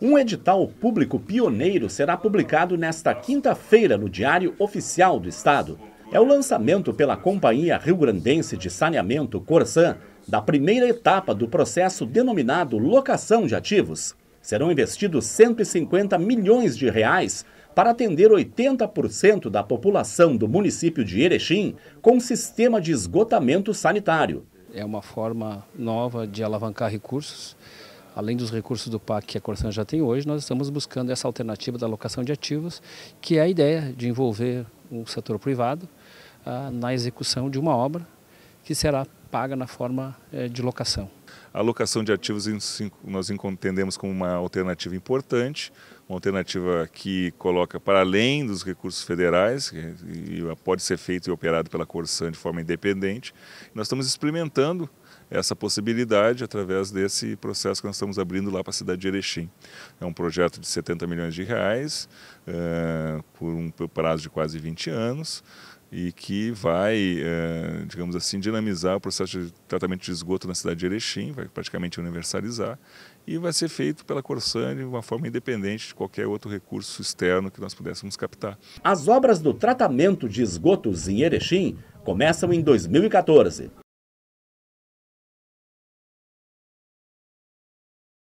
Um edital público pioneiro será publicado nesta quinta-feira no Diário Oficial do Estado. É o lançamento pela Companhia Rio Grandense de Saneamento Corsan da primeira etapa do processo denominado locação de ativos. Serão investidos 150 milhões de reais para atender 80% da população do município de Erechim com sistema de esgotamento sanitário. É uma forma nova de alavancar recursos além dos recursos do PAC que a Corsan já tem hoje, nós estamos buscando essa alternativa da alocação de ativos, que é a ideia de envolver o setor privado ah, na execução de uma obra que será paga na forma eh, de locação. A locação de ativos nós entendemos como uma alternativa importante, uma alternativa que coloca para além dos recursos federais, e pode ser feito e operado pela Corção de forma independente. Nós estamos experimentando essa possibilidade através desse processo que nós estamos abrindo lá para a cidade de Erechim. É um projeto de 70 milhões de reais, uh, por um prazo de quase 20 anos, e que vai, é, digamos assim, dinamizar o processo de tratamento de esgoto na cidade de Erechim, vai praticamente universalizar e vai ser feito pela Corsan de uma forma independente de qualquer outro recurso externo que nós pudéssemos captar. As obras do tratamento de esgotos em Erechim começam em 2014.